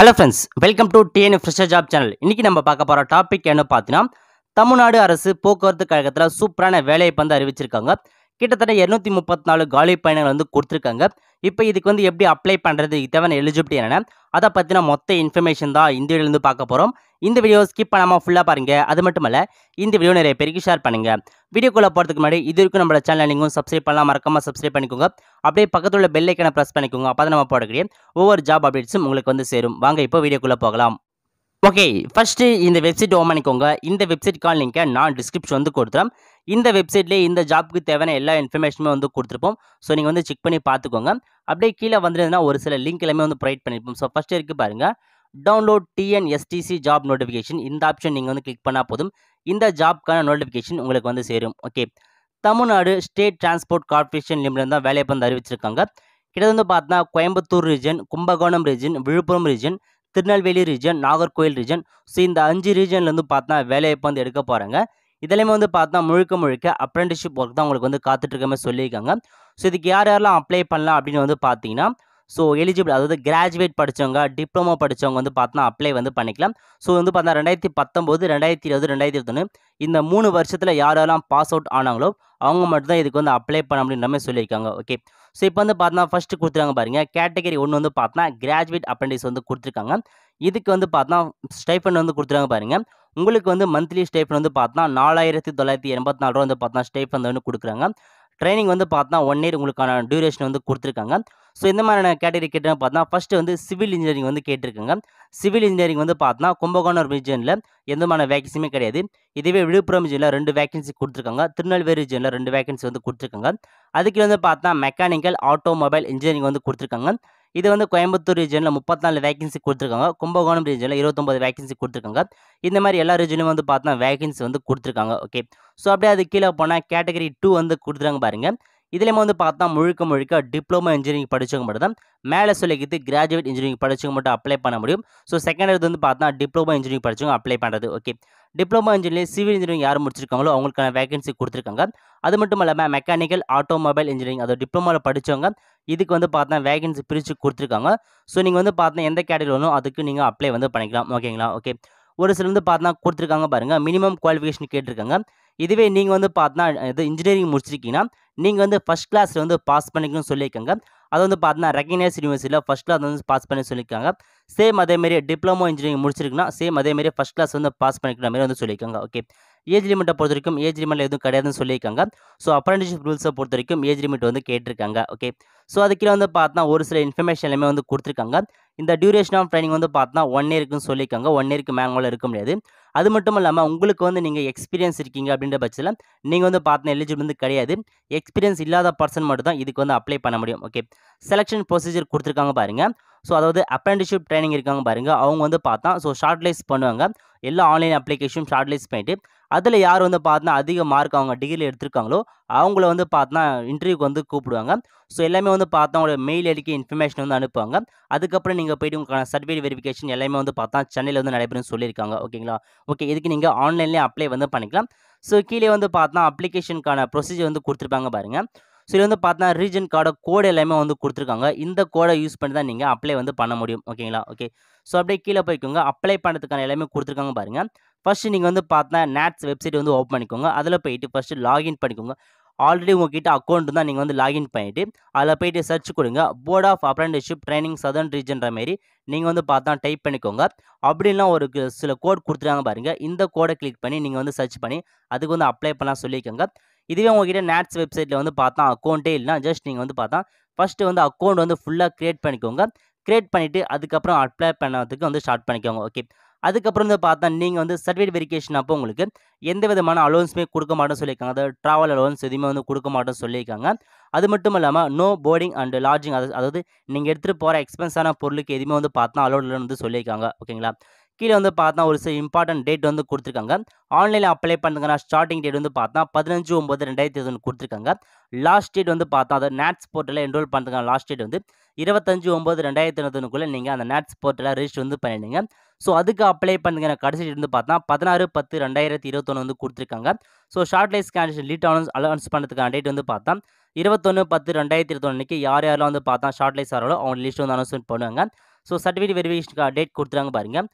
hello friends welcome to TN fresher job channel இன்றைக்கி நம்ம பார்க்க போகிற டாபிக் என்ன பார்த்தீங்கன்னா தமிழ்நாடு அரசு போக்குவரத்து கழகத்தில் சூப்பரான வேலையை பந்து அறிவிச்சிருக்காங்க கிட்டத்தட்ட இரநூத்தி முப்பத்தி நாலு காலி பயணங்கள் வந்து கொடுத்துருக்காங்க இப்போ இதுக்கு வந்து எப்படி அப்ளை பண்ணுறது தேவையான எலிஜிபிலிட்டி என்னென்ன அதை பற்றின மொத்த இன்ஃபர்மேஷன் தான் இந்த வீடியோலேருந்து பார்க்க போகிறோம் இந்த வீடியோ ஸ்கிப் பண்ணாமல் ஃபுல்லாக பாருங்கள் அது மட்டும் இல்லை இந்த வீடியோ நிறைய பேருக்கு ஷேர் பண்ணுங்கள் வீடியோக்குள்ளே போகிறதுக்கு முன்னாடி இது வரைக்கும் நம்மளோட சேனல் நீங்கள் சப்ஸ்கிரைப் பண்ணலாம் மறக்காமல் சப்ஸ்கிரைப் பண்ணிக்கோங்க அப்படியே பக்கத்தில் உள்ள பெல்லைக்கான ப்ரெஸ் பண்ணிக்கோங்க அப்போ தான் நம்ம போடக்கூடிய ஒவ்வொரு ஜாப் அப்டேட்ஸும் உங்களுக்கு வந்து சேரும் வாங்க இப்போ வீடியோக்குள்ளே போகலாம் ஓகே ஃபஸ்ட்டு இந்த வெப்சைட் ஓமனிக்கோங்க பண்ணிக்கோங்க இந்த கால் லிங்கை நான் டிஸ்கிரிப்ஷன் வந்து கொடுத்துறேன் இந்த வெப்சைட்லேயே இந்த ஜாப்க்கு தேவையான எல்லா இன்ஃபர்மேஷனுமே வந்து கொடுத்துருப்போம் ஸோ நீங்கள் வந்து செக் பண்ணி பார்த்துக்கோங்க அப்படியே கீழே வந்துருந்ததுன்னா ஒரு சில லிங்க் எல்லாமே வந்து ப்ரொவைட் பண்ணியிருப்போம் ஸோ ஃபஸ்ட் இருக்குது பாருங்கள் டவுன்லோட் டிஎன்எஸ்டிசி ஜாப் நோட்டிஃபிகேஷன் இந்த ஆப்ஷன் நீங்கள் வந்து கிளிக் பண்ணால் போதும் இந்த ஜாப்க்கான நோட்டிஃபிகேஷன் உங்களுக்கு வந்து சேரும் okay Tamil Nadu state transport corporation limited தான் வேலையை வந்து அறிவிச்சிருக்காங்க கிட்ட வந்து பார்த்தா Coimbatore region Kumbakonam region Villupuram region Tirunelveli region Nagercoil region so இந்த அஞ்சு ரீஜன்லேருந்து பார்த்தா வேலையை வந்து எடுக்க போகிறாங்க இதுலையுமே வந்து பார்த்தா முழுக்க முழுக்க அப்ரெண்டிஷிப் ஒர்க் தான் உங்களுக்கு வந்து காத்துட்ருக்கமே சொல்லியிருக்காங்க ஸோ இதுக்கு யார் யாரெல்லாம் அப்ளை பண்ணலாம் அப்படின்னு வந்து பார்த்தீங்கன்னா ஸோ எலிஜிபிள் அதாவது கிராஜுவேட் படித்தவங்க டிப்ளமோ படித்தவங்க வந்து பார்த்தா அப்ளை வந்து பண்ணிக்கலாம் ஸோ வந்து பார்த்தா ரெண்டாயிரத்தி பத்தொம்போது ரெண்டாயிரத்தி இருபது ரெண்டாயிரத்தி இருபத்தொன்று இந்த மூணு வருஷத்தில் யாரெல்லாம் பாஸ் அவுட் ஆனாங்களோ அவங்க மட்டும்தான் இதுக்கு வந்து அப்ளை பண்ண அப்படின்ற சொல்லியிருக்காங்க ஓகே ஸோ இப்போ வந்து பார்த்தோன்னா ஃபஸ்ட்டு கொடுத்துருக்காங்க பாருங்கள் கேட்டகரி ஒன்று வந்து பார்த்தோன்னா கிராஜுவேட் அப்ரண்டிஸ் வந்து கொடுத்துருக்காங்க இதுக்கு வந்து பார்த்தோன்னா ஸ்டைஃபன் வந்து கொடுத்துருக்காங்க பாருங்கள் உங்களுக்கு வந்து மந்த்லி ஸ்டைஃபன் வந்து பார்த்தோன்னா நாலாயிரத்தி தொள்ளாயிரத்தி எண்பத்தி நாலு ரூபா வந்து பார்த்தோன்னா ஸ்டைஃபன் வந்து கொடுக்குறாங்க ட்ரைனிங் வந்து பார்த்தோன்னா ஒன் இயர் உங்களுக்கான டியூரேஷன் வந்து கொடுத்துருக்காங்க ஸோ இந்த மாதிரியான கேட்டகரி கேட்டால் பார்த்தா ஃபஸ்ட்டு வந்து சிவில் இன்ஜினியரிங் வந்து கேட்டிருக்குங்க சிவில் இன்ஜினியரிங் வந்து பார்த்தா கும்பகோணம் ரீஜனில் எந்த மாதிரி வேகன்சியுமே கிடையாது இதுவே விழுப்புரம் ரிஜனில் ரெண்டு வேகன்சி கொடுத்துருக்காங்க திருநெல்வேலி ரீஜனில் ரெண்டு வேகன்சி வந்து கொடுத்துருக்காங்க அதுக்கு வந்து பார்த்தா மெக்கானிக்கல் ஆட்டோமொபைல் இன்ஜினியரிங் வந்து கொடுத்துருக்காங்க இது வந்து கோயம்புத்தூர் ரீஜனில் முப்பத்தாலு வேகன்சி கொடுத்துருக்காங்க கும்பகோணம் ரீஜனில் இருபத்தொம்பது வேகன்சி கொடுத்துருக்காங்க இந்த மாதிரி எல்லா ரீஜன்லையும் வந்து பார்த்தா வேகன்சி வந்து கொடுத்துருக்காங்க ஓகே ஸோ அப்படியே அது கீழே போனால் கேட்டகரி டூ வந்து கொடுத்துருக்காங்க பாருங்கள் இதுலேயுமே வந்து பார்த்தா முழுக்க முழுக்க டிப்ளமோ இன்ஜினியரிங் படித்தவங்க மட்டும் தான் மேலே சொல்லிக்கிட்டு கிராஜுவேட் இன்ஜினியரிங் படித்தவங்க மட்டும் அப்ளை பண்ண முடியும் ஸோ செகண்ட் இயர் வந்து பார்த்தா டிப்ளமோ இன்ஜினியரிங் படித்தவங்க அப்ளை பண்ணுறது okay diploma engineering civil engineering யார் முடிச்சிருக்காங்களோ அவங்களுக்கான வேகன்சி கொடுத்துருக்காங்க அது மட்டும் இல்லாமல் மெக்கானிக்கல் ஆட்டோமொபைல் இன்ஜினியரிங் அதாவது டிப்ளமோவில் படித்தவங்க இதுக்கு வந்து பார்த்தா வேகன்சி பிரித்து கொடுத்துருக்காங்க ஸோ நீங்கள் வந்து பார்த்தா எந்த கேட்டகரி வேணும் அதுக்கு நீங்கள் அப்ளை வந்து பண்ணிக்கலாம் ஓகேங்களா ஓகே ஒரு சில வந்து பார்த்தா கொடுத்துருக்காங்க பாருங்கள் மினிமம் குவாலிஃபிகேஷன் கேட்டிருக்காங்க இதுவே நீங்கள் வந்து பார்த்தா இது இன்ஜினியரிங் முடிச்சிருக்கீங்கன்னா நீங்கள் வந்து ஃபஸ்ட் கிளாஸில் வந்து பாஸ் பண்ணிக்கணும்னு சொல்லியிருக்காங்க அது வந்து பார்த்தீங்கன்னா ரெகனைஸ் யூனிவர்சிட்டியில் ஃபஸ்ட் கிளாஸ் வந்து பாஸ் பண்ணி சொல்லியிருக்காங்க சேம் அதேமாரி டிப்ளமோ இன்ஜினியரிங் முடிச்சிருக்குன்னா சேம் அதேமாரி ஃபஸ்ட் கிளாஸ் வந்து பாஸ் பண்ணிக்கிற மாதிரி வந்து சொல்லியிருக்காங்க ஓகே ஏஜ் லிமிட்டை பொறுத்த வரைக்கும் ஏஜ் லிமிட்டில் எதுவும் கிடையாதுன்னு சொல்லியிருக்காங்க ஸோ அப்ரண்டிஷிப் ரூல்ஸை பொறுத்த வரைக்கும் ஏஜ் லிமிட் வந்து கேட்டிருக்காங்க ஓகே ஸோ அது வந்து பார்த்தா ஒரு சில இன்ஃபர்மேஷன் எல்லாமே வந்து கொடுத்துருக்காங்க இந்த டியூரேஷன் ஆஃப் ட்ரைனிங் வந்து பார்த்தா ஒன் இயருக்குன்னு சொல்லியிருக்காங்க ஒன் இயருக்கு மேங்கோல இருக்க முடியாது அது மட்டும் இல்லாமல் உங்களுக்கு வந்து நீங்கள் எக்ஸ்பீரியன்ஸ் இருக்கீங்க அப்படின்ற பட்சத்தில் நீங்கள் வந்து பார்த்தா எலிஜிபிள் வந்து கிடையாது எக்ஸ்பீரியன்ஸ் இல்லாத பர்சன் மட்டும் தான் இதுக்கு வந்து அப்ளை பண்ண முடியும் ஓகே செலெக்ஷன் ப்ரொசீஜர் கொடுத்துருக்காங்க பாருங்கள் ஸோ அதாவது அப்ரண்டிஷிப் ட்ரைனிங் இருக்காங்க பாருங்கள் அவங்க வந்து பார்த்தா ஸோ ஷார்ட்லைஸ் பண்ணுவாங்க எல்லா ஆன்லைன் அப்ளிகேஷனும் ஷார்ட்லைஸ் பண்ணிட்டு அதில் யார் வந்து பார்த்தீங்கன்னா அதிக மார்க் அவங்க டிகிரி எடுத்திருக்காங்களோ அவங்கள வந்து பார்த்தோன்னா இன்டர்வியூக்கு வந்து கூப்பிடுவாங்க ஸோ எல்லாமே வந்து பார்த்தா அவங்களோட மெயில் அடிக்க இன்ஃபர்மேஷன் வந்து அனுப்புவாங்க அதுக்கப்புறம் நீங்கள் போய்ட்டு உங்களுக்கான சர்டிஃபிகேட் வெரிஃபிகேஷன் எல்லாமே வந்து பார்த்தா சென்னையில் வந்து நடைபெறும் சொல்லியிருக்காங்க ஓகேங்களா ஓகே இதுக்கு நீங்கள் ஆன்லைன்லேயே அப்ளை வந்து பண்ணிக்கலாம் ஸோ கீழே வந்து பார்த்தா அப்ளிகேஷனுக்கான ப்ரொசீஜர் வந்து கொடுத்துருப்பாங்க பாருங்கள் ஸோ இது வந்து பார்த்தா ரீஜன் கார்டோட கோடு எல்லாமே வந்து கொடுத்துருக்காங்க இந்த கோடை யூஸ் பண்ணி தான் நீங்கள் அப்ளை வந்து பண்ண முடியும் ஓகேங்களா ஓகே ஸோ அப்படியே கீழே போய்க்கோங்க அப்ளை பண்ணுறதுக்கான எல்லாமே கொடுத்துருக்காங்க பாருங்கள் ஃபஸ்ட்டு நீங்கள் வந்து பார்த்தா நேட்ஸ் வெப்சைட் வந்து ஓப்பன் பண்ணிக்கோங்க அதில் போயிட்டு ஃபஸ்ட்டு லாகின் பண்ணிக்கோங்க ஆல்ரெடி உங்ககிட்ட அக்கௌண்ட் தான் நீங்கள் வந்து லாகின் பண்ணிவிட்டு அதில் போயிட்டு சர்ச் கொடுங்க board of apprenticeship training southern ரீஜன்ற மாரி நீங்கள் வந்து பார்த்தா டைப் பண்ணிக்கோங்க அப்படின்லாம் ஒரு சில கோட் கொடுத்துருக்காங்க பாருங்கள் இந்த கோடை கிளிக் பண்ணி நீங்கள் வந்து சர்ச் பண்ணி அதுக்கு வந்து அப்ளை பண்ணலாம் சொல்லிக்கோங்க இதுவே உங்ககிட்ட நேட்ஸ் வெப்சைட்டில் வந்து பார்த்தா அக்கௌண்ட்டே இல்லைனா ஜஸ்ட் நீங்கள் வந்து பார்த்தா ஃபஸ்ட்டு வந்து அக்கௌண்ட் வந்து ஃபுல்லாக க்ரியேட் பண்ணிக்கோங்க க்ரியேட் பண்ணிவிட்டு அதுக்கப்புறம் அப்ளை பண்ணதுக்கு வந்து ஸ்டார்ட் பண்ணிக்கோங்க ஓகே அதுக்கப்புறம் வந்து பார்த்தா நீங்கள் வந்து சர்டிஃபிகேட் வெரிஃபிகேஷன் அப்போ உங்களுக்கு எந்த விதமான அலோன்ஸுமே கொடுக்க மாட்டேன்னு சொல்லியிருக்காங்க அதாவது ட்ராவல் அலோன்ஸ் எதுவுமே வந்து கொடுக்க மாட்டோம்னு சொல்லியிருக்காங்க அது மட்டும் இல்லாமல் நோ போர்டிங் அண்டு லாட்ஜிங் அதாவது நீங்கள் எடுத்துகிட்டு போகிற எக்ஸ்பென்ஸான பொருளுக்கு எதுவுமே வந்து பார்த்தா அலோட் இல்லைன்னு வந்து சொல்லியிருக்காங்க ஓகேங்களா கீழே வந்து பார்த்தா ஒரு சில இம்பார்ட்டன்ட் டேட் வந்து கொடுத்துருக்காங்க ஆன்லைனில் அப்ளை பண்ணுங்கன்னா ஸ்டார்டிங் டேட் வந்து பார்த்தா பதினஞ்சு ஒம்பது ரெண்டாயிரத்தி இருபது கொடுத்துருக்காங்க லாஸ்ட் டேட் வந்து பார்த்தா அதை நேட்ஸ் போர்ட்டலில் என்ரோல் பண்ணுறதுக்கான லாஸ்ட் டேட் வந்து இருபத்தஞ்சு ஒம்பது ரெண்டாயிரத்தி இருபதுக்குள்ளே நீங்கள் அந்த நேட்ஸ் போர்ட்டலில் ரிஜிஸ்டர் வந்து பண்ணிடுங்க ஸோ அதுக்கு அப்ளை பண்ணுங்கிற கடைசி டேட் வந்து பார்த்தா பதினாறு பத்து ரெண்டாயிரத்தி இருபத்தொன்று வந்து கொடுத்துருக்காங்க ஸோ ஷார்ட் லைஸ் கேண்டிஷன் லீட் அனௌன்ஸ் அலௌன்ஸ் பண்ணுறதுக்கான டேட் வந்து பார்த்தா இருபத்தொன்று பத்து ரெண்டாயிரத்தி அன்றைக்கி யார் யாரெல்லாம் வந்து பார்த்தா ஷார்ட் லைஸ் ஆகிறாரோ அவங்க லிஸ்ட் வந்து அனௌன்ஸ்மெண்ட் பண்ணுவாங்க ஸோ சர்டிஃபிகேட் வெரிஃபிகேஷனுக்கு டேட் கொடுத்துறாங்க பாருங்கள்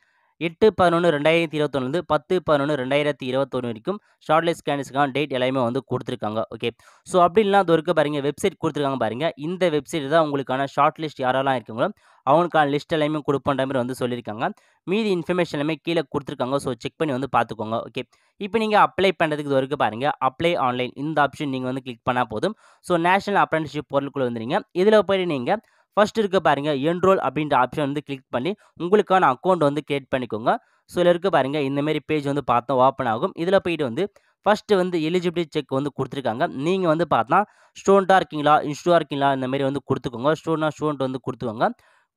எட்டு பதினொன்று ரெண்டாயிரத்தி இருபத்தொன்னுலேருந்து பத்து பதினொன்று ரெண்டாயிரத்தி இருபத்தொன்று வரைக்கும் ஷார்ட்லிஸ்ட் கேண்டிஸ்க்கான டேட் எல்லாமே வந்து கொடுத்துருக்காங்க ஓகே ஸோ அப்படின்லாம் அது இருக்க பாருங்கள் வெப்சைட் கொடுத்துருக்காங்க பாருங்கள் இந்த வெப்சைட் தான் உங்களுக்கான ஷார்ட் லிஸ்ட் யாரெல்லாம் இருக்கீங்களோ அவனுக்கான லிஸ்ட் எல்லாமே கொடுப்பேன்ற மாதிரி வந்து சொல்லியிருக்காங்க மீதி இன்ஃபர்மேஷன் எல்லாமே கீழே கொடுத்துருக்காங்க ஸோ செக் பண்ணி வந்து பார்த்துக்கோங்க ஓகே இப்போ நீங்கள் அப்ளை பண்ணுறதுக்கு இது வரைக்கும் பாருங்கள் அப்ளை ஆன்லைன் இந்த ஆப்ஷன் நீங்கள் வந்து கிளிக் பண்ணால் போதும் ஸோ நேஷனல் அப்ரண்டிஷிப் பொருளுக்குள்ளே வந்துடுங்க இதில் போய்ட்டு நீங்கள் ஃபஸ்ட் இருக்க பாருங்கள் என்ரோல் அப்படின்ற ஆப்ஷன் வந்து கிளிக் பண்ணி உங்களுக்கான அக்கௌண்ட் வந்து கிரியேட் பண்ணிக்கோங்க ஸோ இதில் இருக்க பாருங்கள் இந்தமாரி பேஜ் வந்து பார்த்தோம் ஓப்பன் ஆகும் இதில் போயிட்டு வந்து ஃபஸ்ட்டு வந்து எலிஜிபிலிட்டி செக் வந்து கொடுத்துருக்காங்க நீங்கள் வந்து பார்த்தா ஸ்டூடெண்ட்டாக இருக்கீங்களா இன்ஸ்டூவாக இருக்கீங்களா இந்தமாரி வந்து கொடுத்துக்கோங்க ஸ்டூடெண்ட்னா ஸ்டூடெண்ட் வந்து கொடுத்துக்கோங்க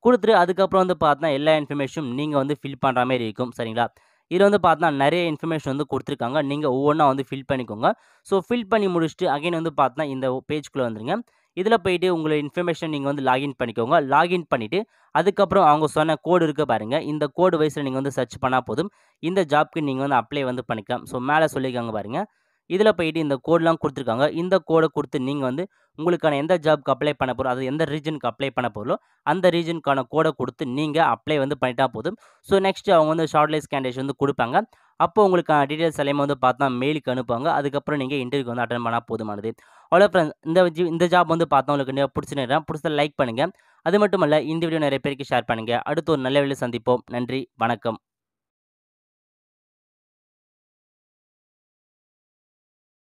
கொடுத்துட்டு அதுக்கப்புறம் வந்து பார்த்தா எல்லா இன்ஃபர்மேஷனும் நீங்கள் வந்து ஃபில் பண்ணுற மாதிரி இருக்கும் சரிங்களா இதில் வந்து பார்த்தா நிறைய இன்ஃபர்மேஷன் வந்து கொடுத்துருக்காங்க நீங்கள் ஒவ்வொன்றா வந்து ஃபில் பண்ணிக்கோங்க ஸோ ஃபில் பண்ணி முடிச்சுட்டு அகைன் வந்து பார்த்தா இந்த பேஜ்குள்ளே வந்துருங்க இதில் போயிட்டு உங்களை இன்ஃபர்மேஷன் நீங்கள் வந்து லாகின் பண்ணிக்கோங்க லாகின் பண்ணிவிட்டு அதுக்கப்புறம் அவங்க சொன்ன கோடு இருக்க பாருங்கள் இந்த கோடு வைஸில் நீங்கள் வந்து சர்ச் பண்ணால் போதும் இந்த ஜாப்க்கு நீங்கள் வந்து அப்ளை வந்து பண்ணிக்கலாம் ஸோ மேலே சொல்லியிருக்காங்க பாருங்கள் இதில் போயிட்டு இந்த கோடெலாம் கொடுத்துருக்காங்க இந்த கோடை கொடுத்து நீங்கள் வந்து உங்களுக்கான எந்த ஜாப்க்கு அப்ளை பண்ண போகிறோம் அது எந்த ரீஜனுக்கு அப்ளை பண்ண போகிறோம் அந்த ரீஜனுக்கான கோடை கொடுத்து நீங்கள் அப்ளை வந்து பண்ணிட்டா போதும் ஸோ நெக்ஸ்ட்டு அவங்க வந்து ஷார்ட்லைஸ் கேண்டேஷன் வந்து கொடுப்பாங்க அப்போ உங்களுக்கான டீட்டெயில்ஸ் எல்லாமே வந்து பார்த்தா மெயிலுக்கு அனுப்புவாங்க அதுக்கப்புறம் நீங்கள் இன்டர்வியூக்கு வந்து அட்டன் பண்ணால் போதுமானது அவ்வளோ ஃப்ரெண்ட்ஸ் இந்த இந்த ஜாப் வந்து பார்த்தா உங்களுக்கு நீங்கள் பிடிச்சிருக்கிறேன் பிடிச்சத லைக் பண்ணுங்கள் அது மட்டும் இல்லை இந்த வீடியோ நிறைய பேருக்கு ஷேர் பண்ணுங்கள் அடுத்து ஒரு நல்ல வழியில் சந்திப்போம் நன்றி வணக்கம்